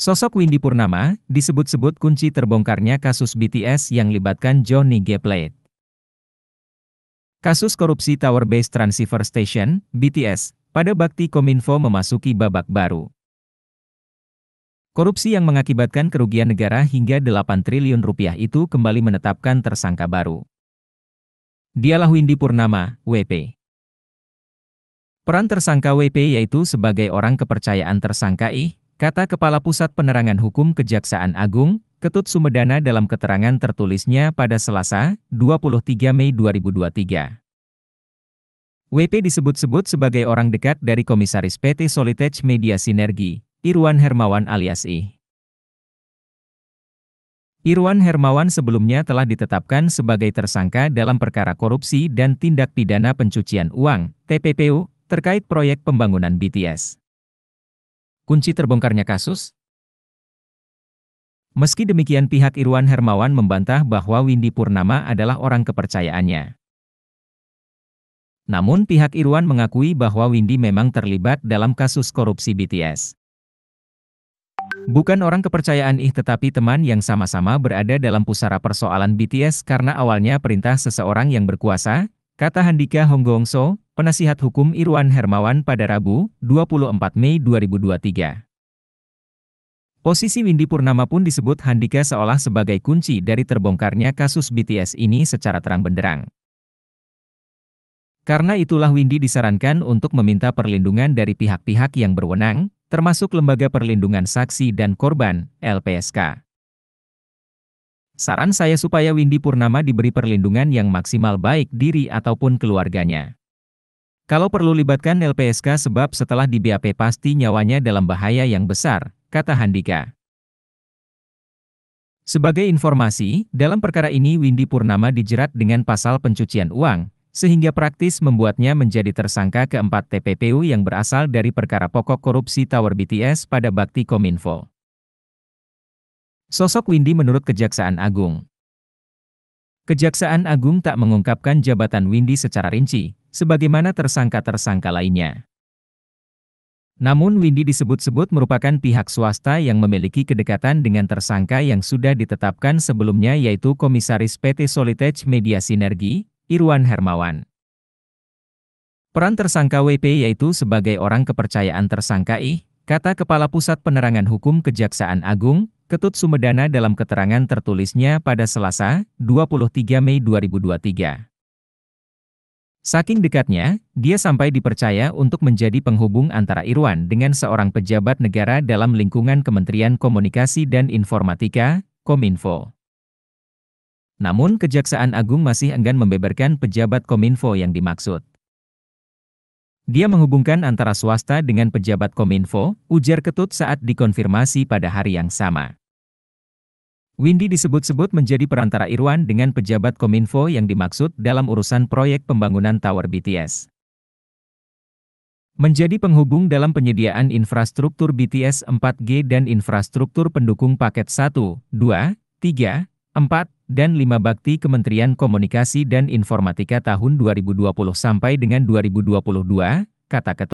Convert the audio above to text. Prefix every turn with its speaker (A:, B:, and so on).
A: Sosok Windy Purnama disebut-sebut kunci terbongkarnya kasus BTS yang libatkan Johnny G Geplet. Kasus korupsi Tower Base Transceiver Station (BTS) pada Bakti Kominfo memasuki babak baru. Korupsi yang mengakibatkan kerugian negara hingga 8 triliun rupiah itu kembali menetapkan tersangka baru. Dialah Windy Purnama, WP. Peran tersangka WP yaitu sebagai orang kepercayaan tersangka I, kata Kepala Pusat Penerangan Hukum Kejaksaan Agung, Ketut Sumedana dalam keterangan tertulisnya pada Selasa, 23 Mei 2023. WP disebut-sebut sebagai orang dekat dari Komisaris PT Solitech Media Sinergi, Irwan Hermawan alias I. Irwan Hermawan sebelumnya telah ditetapkan sebagai tersangka dalam perkara korupsi dan tindak pidana pencucian uang, TPPU, terkait proyek pembangunan BTS kunci terbongkarnya kasus? Meski demikian pihak Irwan Hermawan membantah bahwa Windy Purnama adalah orang kepercayaannya. Namun pihak Irwan mengakui bahwa Windy memang terlibat dalam kasus korupsi BTS. Bukan orang kepercayaan ih tetapi teman yang sama-sama berada dalam pusara persoalan BTS karena awalnya perintah seseorang yang berkuasa, kata Handika Honggongso, Penasihat Hukum Irwan Hermawan pada Rabu, 24 Mei 2023. Posisi Windy Purnama pun disebut Handika seolah sebagai kunci dari terbongkarnya kasus BTS ini secara terang benderang. Karena itulah Windy disarankan untuk meminta perlindungan dari pihak-pihak yang berwenang, termasuk Lembaga Perlindungan Saksi dan Korban, LPSK. Saran saya supaya Windy Purnama diberi perlindungan yang maksimal baik diri ataupun keluarganya. Kalau perlu libatkan LPSK sebab setelah di BAP pasti nyawanya dalam bahaya yang besar, kata Handika. Sebagai informasi, dalam perkara ini Windy Purnama dijerat dengan pasal pencucian uang, sehingga praktis membuatnya menjadi tersangka keempat TPPU yang berasal dari perkara pokok korupsi Tower BTS pada Bakti Kominfo. Sosok Windy menurut Kejaksaan Agung. Kejaksaan Agung tak mengungkapkan jabatan Windy secara rinci, sebagaimana tersangka-tersangka lainnya. Namun Windy disebut-sebut merupakan pihak swasta yang memiliki kedekatan dengan tersangka yang sudah ditetapkan sebelumnya yaitu Komisaris PT Solitech Media Sinergi, Irwan Hermawan. Peran tersangka WP yaitu sebagai orang kepercayaan tersangka I, kata Kepala Pusat Penerangan Hukum Kejaksaan Agung, Ketut Sumedana dalam keterangan tertulisnya pada Selasa, 23 Mei 2023. Saking dekatnya, dia sampai dipercaya untuk menjadi penghubung antara Irwan dengan seorang pejabat negara dalam lingkungan Kementerian Komunikasi dan Informatika, Kominfo. Namun Kejaksaan Agung masih enggan membeberkan pejabat Kominfo yang dimaksud. Dia menghubungkan antara swasta dengan pejabat Kominfo, ujar Ketut saat dikonfirmasi pada hari yang sama. Windy disebut-sebut menjadi perantara Irwan dengan pejabat Kominfo yang dimaksud dalam urusan proyek pembangunan Tower BTS. Menjadi penghubung dalam penyediaan infrastruktur BTS 4G dan infrastruktur pendukung paket 1, 2, 3, 4, dan 5 bakti Kementerian Komunikasi dan Informatika tahun 2020 sampai dengan 2022, kata Ketua.